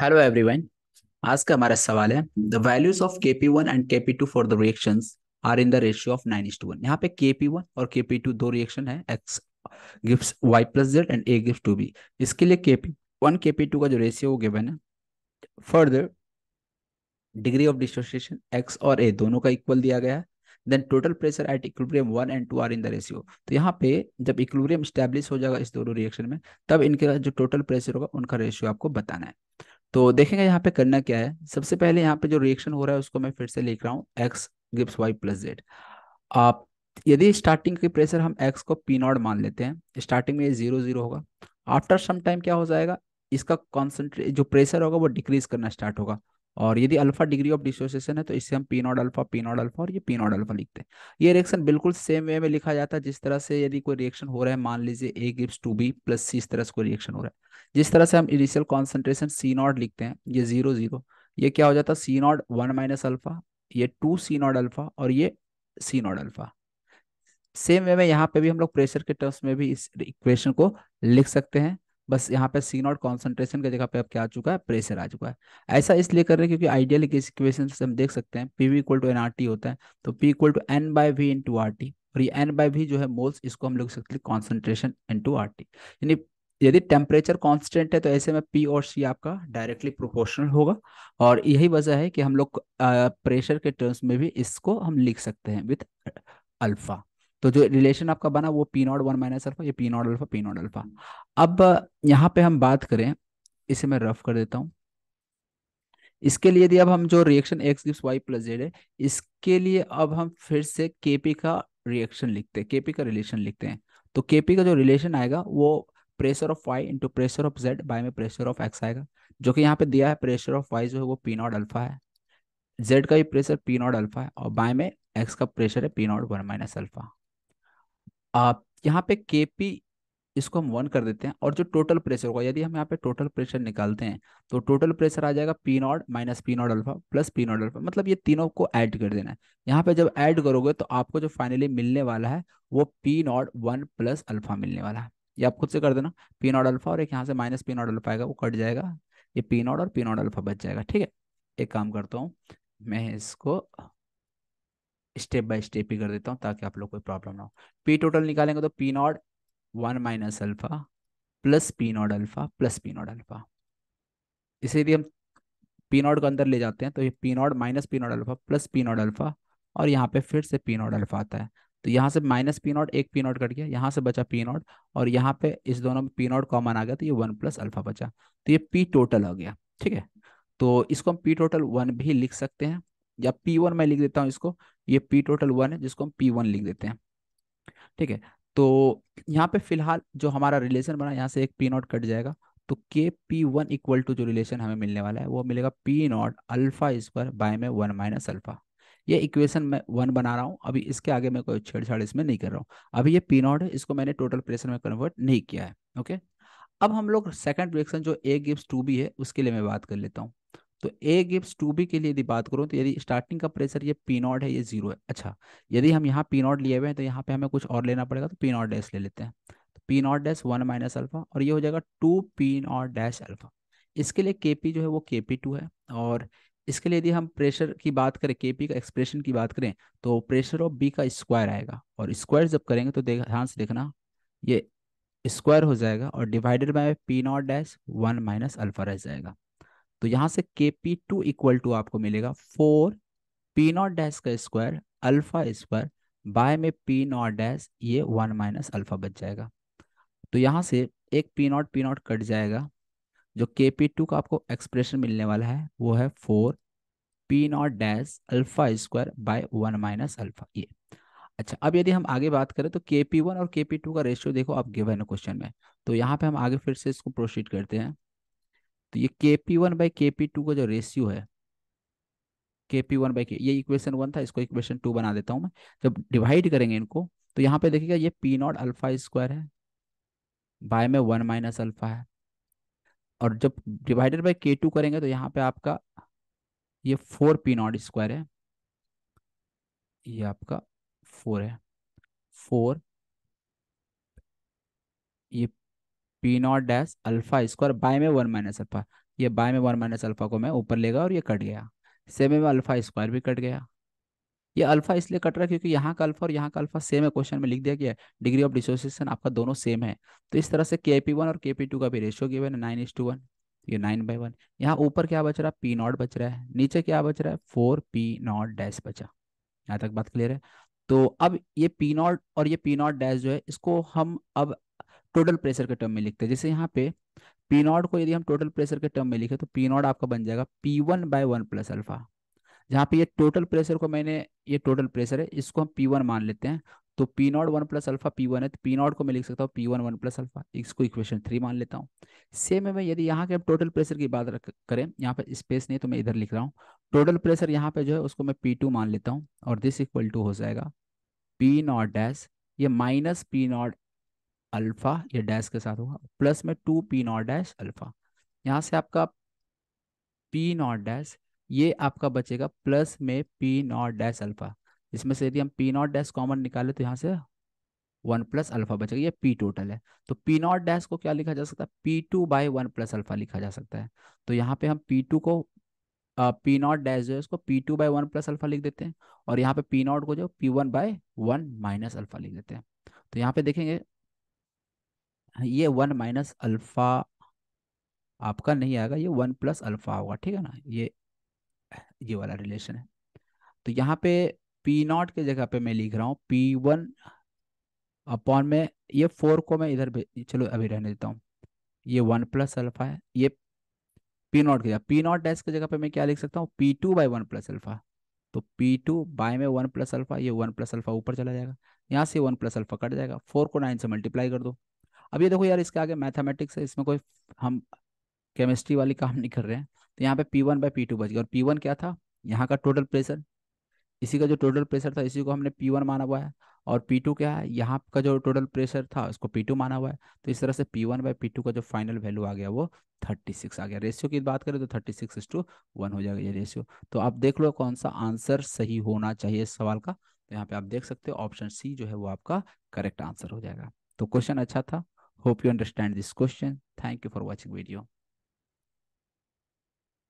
Hello everyone आज का हमारा सवाल है द वैल्यूज ऑफ के पी वन एंड के P to for the reaction are in the ratio of nine is to one यहाँ पे के पी वन और के पी टू दो रिएक्शन है x gift Y plus Z and a gift to be इसके लिए के पी वन के पी टू का जो रेशियो वो गिवन है further degree of dissociation x और ए दोनों का इक्वल दिया गया है then total pressure at equilibrium one and two are in the ratio तो यहाँ पे जब इक्विलिब्रियम स्टैब्लिश हो जाएगा इस दोनों रिएक्शन में तब इनके जो टोटल प्रेशर होगा उनका रेशियो आपको बताना है तो देखेंगे यहाँ पे करना क्या है सबसे पहले यहाँ पे जो रिएक्शन हो रहा है उसको मैं फिर से लिख रहा हूँ X gives Y plus Z आप यदि स्टार्टिंग की प्रेशर हम एक्स को पी नॉट मान लेते हैं स्टार्टिंग में ये जीरो जीरो होगा आफ्टर सम टाइम क्या हो जाएगा इसका कॉन्सेंट्रेट जो प्रेशर होगा वो डिक्रीज करना स्टार्ट होगा और यदि अल्फा डिग्री ऑफ डिसोसिएशन है तो इससे हम P naught alpha P naught alpha और ये पी नॉट अल्फा लिखते हैं ये रिएक्शन बिल्कुल सेम वे में लिखा जाता है जिस तरह से यदि कोई रिएक्शन हो रहा है मान लीजिए A gives two B plus C इस तरह से कोई रिएक्शन हो रहा है जिस तरह से हम इनिशियल कॉन्सेंट्रेशन सी नॉट लिखते हैं ये जीरो जीरो ये क्या हो जाता है C naught one minus alpha ये टू सी नॉट अल्फा और ये C naught alpha same way में यहाँ पे भी हम लोग प्रेशर के टर्म्स में भी इस इक्वेशन को लिख सकते हैं बस यहाँ पे सी नॉट कॉन्सेंट्रेशन की जगह पे अब क्या आ चुका है प्रेशर आ चुका है ऐसा इसलिए कर रहे हैं क्योंकि आइडियल इक्वेशन से हम देख सकते हैं P V equal to N R T होता है तो P equal to N by V into R T टी और ये एन बाई वी जो है मोल्स इसको हम लोग सकते हैं कॉन्सेंट्रेशन इन टू आर टी यानी यदि टेम्परेचर कॉन्स्टेंट है तो ऐसे में पी और सी आपका डायरेक्टली प्रोपोर्शनल होगा और यही वजह है कि हम लोग प्रेशर के टर्म्स में भी इसको हम लिख सकते हैं विथ अल्फा तो जो रिलेशन आपका बना वो P naught one minus alpha ये P naught alpha P naught alpha अब यहाँ पे हम बात करें इसे मैं रफ कर देता हूँ इसके लिए यदि अब हम जो reaction X gives Y plus Z है इसके लिए अब हम फिर से केपी का रिएक्शन लिखते हैं केपी का रिलेशन लिखते हैं तो केपी का जो रिलेशन आएगा वो pressure of Y into pressure of Z by में प्रेशर ऑफ एक्स आएगा जो कि यहाँ पे दिया है प्रेशर ऑफ वाई जो है वो पी नॉट अल्फा है जेड का भी प्रेशर पी नॉट अल्फा है और बाय में एक्स का प्रेशर है P naught one minus alpha आप यहाँ पे के पी इसको हम वन कर देते हैं और जो टोटल प्रेशर होगा यदि हम यहाँ पे टोटल प्रेशर निकालते हैं तो टोटल प्रेशर आ जाएगा P naught minus P naught alpha plus P naught alpha मतलब ये तीनों को ऐड कर देना है यहाँ पे जब ऐड करोगे तो आपको जो फाइनली मिलने वाला है वो P naught one plus alpha मिलने वाला है ये आप खुद से कर देना पी नॉट अल्फा और एक यहाँ से माइनस पी नॉट अल्फा आएगा वो कट जाएगा ये पी नॉट और पी नॉट अल्फा बच जाएगा ठीक है एक काम करता हूँ मैं इसको स्टेप बाय स्टेप ही कर देता हूँ ताकि आप लोग कोई प्रॉब्लम ना हो पी टोटल निकालेंगे तो P naught one minus alpha plus P naught alpha plus P naught alpha इसे यदि हम पी नॉट को अंदर ले जाते हैं तो ये P naught minus P naught alpha plus P naught alpha और यहाँ पे फिर से पी नॉट अल्फा आता है तो यहाँ से माइनस पी नॉट एक पी नॉट कट गया यहाँ से बचा पी नॉट और यहाँ पे इस दोनों में पी नॉट कॉमन आ गया तो ये वन प्लस अल्फा बचा तो ये पी टोटल आ गया ठीक है तो इसको हम पी टोटल वन भी लिख सकते हैं या पी वन मैं लिख देता हूँ इसको ये पी टोटल वन है जिसको हम पी वन लिख देते हैं ठीक है तो यहाँ पे फिलहाल जो हमारा रिलेशन बना यहाँ से एक पी नॉट कट जाएगा तो K P one equal to जो रिलेशन हमें मिलने वाला है वो मिलेगा पी नॉट अल्फा इस पर बाय में वन माइनस अल्फा ये इक्वेशन मैं वन बना रहा हूँ अभी इसके आगे मैं कोई छेड़छाड़ इसमें नहीं कर रहा हूँ अभी ये पी नॉट है इसको मैंने टोटल प्रेशर में कन्वर्ट नहीं किया है ओके अब हम लोग सेकंड रिएक्शन जो ए गिव्स टू बी है उसके लिए मैं बात कर लेता हूँ तो ए गिव्स टू बी के लिए यदि बात करूँ तो यदि स्टार्टिंग का प्रेशर ये पी नॉट है ये जीरो है अच्छा यदि हम यहाँ पी नॉट लिए हुए हैं तो यहाँ पे हमें कुछ और लेना पड़ेगा तो पी नॉट डैश ले लेते हैं तो P naught dash one minus alpha और ये हो जाएगा two P naught dash alpha इसके लिए के पी जो है वो के पी टू है और इसके लिए यदि हम प्रेशर की बात करें के पी का एक्सप्रेशन की बात करें तो प्रेशर ऑफ बी का स्क्वायर आएगा और स्क्वायर जब करेंगे तो ध्यान से देखना ये स्क्वायर हो जाएगा और divided by P naught dash one minus alpha रह जाएगा तो यहां से के पी टू इक्वल टू आपको मिलेगा फोर पी नॉट डैश का स्क्वायर अल्फा स्क्वायर बाय में पी नॉट डैश ये वन माइनस अल्फा बच जाएगा तो यहाँ से एक P naught P naught cut जाएगा जो के पी टू का आपको एक्सप्रेशन मिलने वाला है वो है four P naught dash alpha square by one minus alpha ये अच्छा अब यदि हम आगे बात करें तो के पी वन और के पी टू का रेशियो देखो आप गिवन है क्वेश्चन में तो यहाँ पे हम आगे फिर से इसको प्रोसीड करते हैं तो ये K P one by K P two का जो रेशियो है के पी वन बाई के ये इक्वेशन वन था इसको इक्वेशन टू बना देता हूँ मैं जब डिवाइड करेंगे इनको तो यहाँ पे देखिएगा ये पी नॉट अल्फा स्क्वायर है बाय में वन माइनस अल्फा है और जब डिवाइडेड बाई के टू करेंगे तो यहाँ पे आपका ये फोर पी नॉट स्क्वायर है ये आपका फोर है फोर ये P naught dash alpha square by में वन माइनस अल्फा ये बाय में वन माइनस अल्फा को मैं ऊपर लेगा और ये कट गया सेम में अल्फा स्क्वायर भी कट गया ये अल्फा इसलिए कट रहा है क्योंकि यहाँ का अल्फा और यहाँ का अल्फा सेम है क्वेश्चन में लिख दिया गया है डिग्री ऑफ डिसोसिएशन आपका दोनों सेम है तो इस तरह से के पी वन और के पी टू का भी रेशियो गिवन है नाइन इज टू वन ये नाइन बाई वन यहाँ ऊपर क्या बच रहा है पी नॉट बच रहा है नीचे क्या बच रहा है फोर पी नॉट डैश बचा यहाँ तक बात क्लियर है तो अब ये पी नॉट और ये पी नॉट डैश जो है इसको हम अब टोटल प्रेशर के टर्म में लिखते हैं जैसे यहाँ पे पी नॉट को यदि हम टोटल प्रेशर के टर्म में लिखे तो पी नॉट आपका बन जाएगा P one by one plus alpha जहाँ पे ये टोटल प्रेशर को मैंने ये टोटल प्रेशर है इसको हम पी वन मान लेते हैं तो P naught one plus alpha P one है तो पी नॉट को मैं लिख सकता हूँ P one one plus alpha इसको इक्वेशन थ्री मान लेता हूँ सेम है मैं यदि यहाँ के हम टोटल प्रेशर की बात करें यहाँ पे स्पेस नहीं तो मैं इधर लिख रहा हूँ टोटल प्रेशर यहाँ पे जो है उसको मैं पी टू मान लेता हूँ और दिस इक्वल टू हो जाएगा पी नॉट डैश ये माइनस पी नॉट अल्फा ये डैश के साथ होगा प्लस में two P naught dash alpha यहाँ से आपका पी नॉट डैश ये आपका बचेगा प्लस में पी नॉट डैश अल्फा इसमें से यदि हम पी नॉट डैश कॉमन निकाले तो यहाँ से वन प्लस अल्फा बचेगा ये पी टोटल है तो पी नॉट डैश को क्या लिखा जा सकता है P two by one plus alpha लिखा जा सकता है तो यहाँ पे हम पी टू को पी नॉट डैश जो है उसको P two by one plus alpha लिख देते हैं और यहाँ पे पी नॉट को जो P one by one minus alpha लिख देते हैं तो यहाँ पे देखेंगे ये वन माइनस अल्फा आपका नहीं आएगा ये वन प्लस अल्फा होगा ठीक है ना ये ये वाला रिलेशन है तो यहाँ पे पी नॉट के जगह पे मैं लिख रहा हूँ पी वन अपॉन में ये फोर को मैं इधर चलो अभी रहने देता हूँ ये वन प्लस अल्फा है ये पी नॉट की जगह पी नॉट डैश के जगह पे मैं क्या लिख सकता हूँ P two by one plus alpha तो पी टू बाई में वन प्लस अल्फा ये वन प्लस अल्फा ऊपर चला जाएगा यहाँ से वन प्लस अल्फा कट जाएगा फोर को नाइन से मल्टीप्लाई कर दो अब ये देखो यार इसके आगे मैथमेटिक्स है इसमें कोई हम केमिस्ट्री वाली काम नहीं कर रहे हैं तो यहाँ पे P one by P two बच गया और पी वन क्या था यहाँ का टोटल प्रेशर इसी का जो टोटल प्रेशर था इसी को हमने पी वन माना हुआ है और पी टू क्या है यहाँ का जो टोटल प्रेशर था उसको पी टू माना हुआ है तो इस तरह से P one by P two का जो फाइनल वैल्यू आ गया वो थर्टी सिक्स आ गया रेशियो की बात करें तो thirty six is to one हो जाएगा ये रेशियो तो आप देख लो कौन सा आंसर सही होना चाहिए इस सवाल का तो यहाँ पे आप देख सकते हो ऑप्शन सी जो है वो आपका करेक्ट आंसर हो जाएगा तो क्वेश्चन अच्छा था Hope you understand this question. Thank you for watching video.